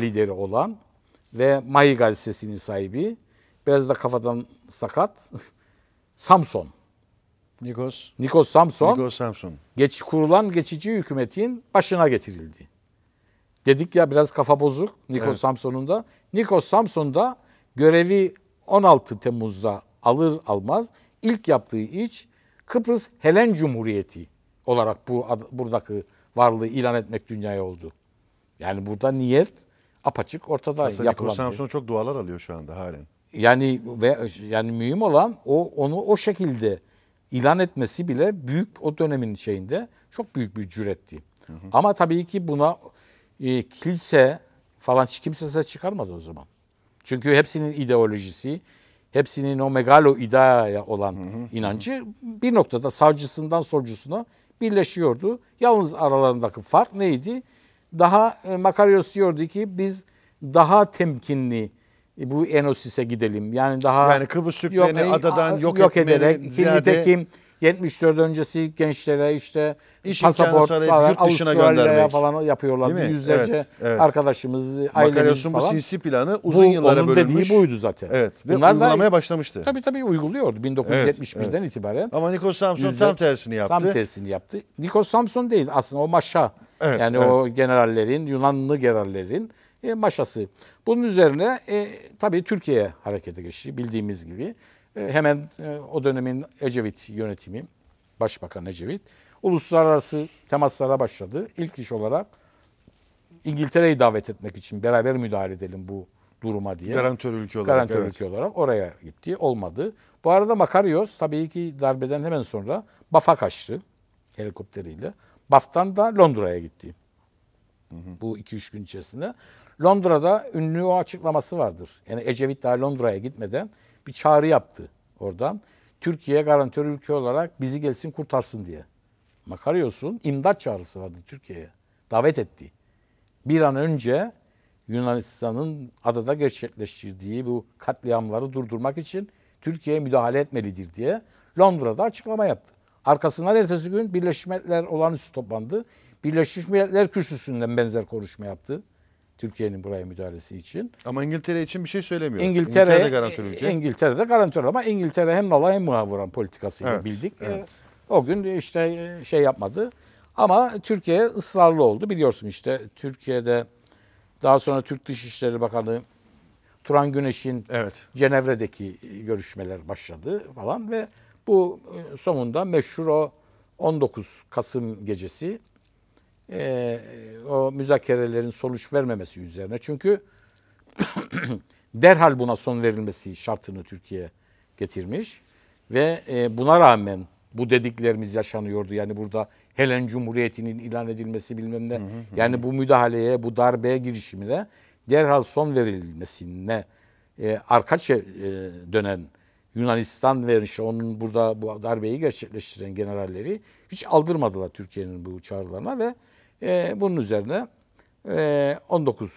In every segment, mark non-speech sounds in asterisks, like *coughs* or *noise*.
lideri olan ve May gazetesinin sahibi, biraz da kafadan sakat *laughs* Samson. Nikos. Nikos Samson. Nikos Samson. Geç, kurulan geçici hükümetin başına getirildi. Dedik ya biraz kafa bozuk Nikos evet. Samson'un da. Nikos Samson da görevi 16 Temmuz'da alır almaz ilk yaptığı iç Kıbrıs Helen Cumhuriyeti olarak bu buradaki varlığı ilan etmek dünyaya oldu. Yani burada niyet apaçık ortada Aslında yapılan. Aslında Samson şey. çok dualar alıyor şu anda halen. Yani ve yani mühim olan o onu o şekilde ilan etmesi bile büyük o dönemin şeyinde çok büyük bir cüretti. Hı hı. Ama tabii ki buna e, kilise falan kimse ses çıkarmadı o zaman. Çünkü hepsinin ideolojisi, hepsinin o megalo ideaya olan hı hı. inancı bir noktada savcısından solcusuna birleşiyordu. Yalnız aralarındaki fark neydi? Daha e, Makarios diyordu ki biz daha temkinli e, bu Enosis'e gidelim. Yani daha yani Kıbrıs Türklerini yok, e, adadan yok, yok ederek ziyade... kim 74 öncesi gençlere işte İş pasaport falan, yurt dışına göndermek falan yapıyorlar. Yüzlerce evet, evet. arkadaşımız, ailemiz falan. bu sinsi planı uzun bu, yıllara onun bölünmüş. dediği buydu zaten. Evet. Ve Bunlar uygulamaya da, başlamıştı. Tabii tabii uyguluyordu 1971'den evet, evet. itibaren. Ama Nikos Samson yüzde, tam tersini yaptı. Tam tersini yaptı. Nikos Samson değil aslında o Maşa Evet, yani evet. o generallerin, Yunanlı generallerin e, maşası. Bunun üzerine e, tabii Türkiye harekete geçti bildiğimiz gibi. E, hemen e, o dönemin Ecevit yönetimi, Başbakan Ecevit, uluslararası temaslara başladı. İlk iş olarak İngiltere'yi davet etmek için beraber müdahale edelim bu duruma diye. Garantör ülke olarak. Garantör evet. ülke olarak oraya gitti. Olmadı. Bu arada Makarios tabii ki darbeden hemen sonra BAF'a kaçtı helikopteriyle. BAF'tan da Londra'ya gitti. Bu iki üç gün içerisinde. Londra'da ünlü o açıklaması vardır. Yani Ecevit daha Londra'ya gitmeden bir çağrı yaptı oradan. Türkiye garantör ülke olarak bizi gelsin kurtarsın diye. Makarıyorsun imdat çağrısı vardı Türkiye'ye. Davet etti. Bir an önce Yunanistan'ın adada gerçekleştirdiği bu katliamları durdurmak için Türkiye müdahale etmelidir diye Londra'da açıklama yaptı. Arkasından ertesi gün Birleşmiş Milletler olağanüstü toplandı. Birleşmiş Milletler Kürsüsü'nden benzer konuşma yaptı. Türkiye'nin buraya müdahalesi için. Ama İngiltere için bir şey söylemiyor. İngiltere, İngiltere de garantör ülke. İngiltere de garantör ama İngiltere hem nala hem muhavuran vuran politikasıyla evet, bildik. Evet. O gün işte e, şey yapmadı. Ama Türkiye ısrarlı oldu. Biliyorsun işte Türkiye'de daha sonra Türk Dışişleri Bakanı Turan Güneş'in evet. Cenevre'deki görüşmeler başladı falan ve bu e, sonunda meşhur o 19 Kasım gecesi e, o müzakerelerin sonuç vermemesi üzerine. Çünkü *coughs* derhal buna son verilmesi şartını Türkiye getirmiş ve e, buna rağmen bu dediklerimiz yaşanıyordu. Yani burada Helen Cumhuriyeti'nin ilan edilmesi bilmem ne. Hı hı Yani bu müdahaleye, bu darbeye girişimine derhal son verilmesine e, arka e, dönen Yunanistan veriş, onun burada bu darbeyi gerçekleştiren generalleri hiç aldırmadılar Türkiye'nin bu çağrılarına ve e, bunun üzerine e, 19 e,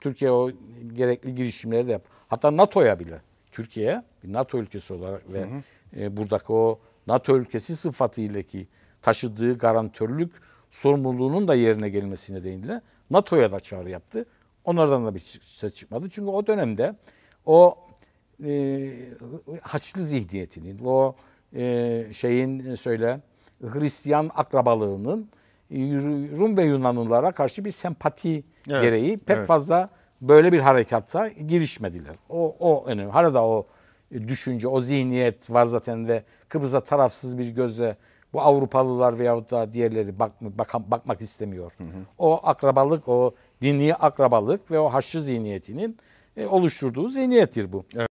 Türkiye o gerekli girişimleri de yap. Hatta NATO'ya bile Türkiye bir NATO ülkesi olarak ve hı hı. E, buradaki o NATO ülkesi sıfatıyla ki taşıdığı garantörlük sorumluluğunun da yerine gelmesi nedeniyle NATO'ya da çağrı yaptı. Onlardan da bir ses çıkmadı. Çünkü o dönemde o e, Haçlı zihniyetinin, o e, şeyin e, söyle Hristiyan akrabalığının Rum ve Yunanlılara karşı bir sempati evet, gereği pek evet. fazla böyle bir harekatta girişmediler. O, o önemli. Hala o düşünce, o zihniyet var zaten ve Kıbrıs'a tarafsız bir gözle bu Avrupalılar veyahut da diğerleri bak, bak, bakmak istemiyor. Hı hı. O akrabalık, o dini akrabalık ve o haşlı zihniyetinin e, oluşturduğu zihniyettir bu. Evet.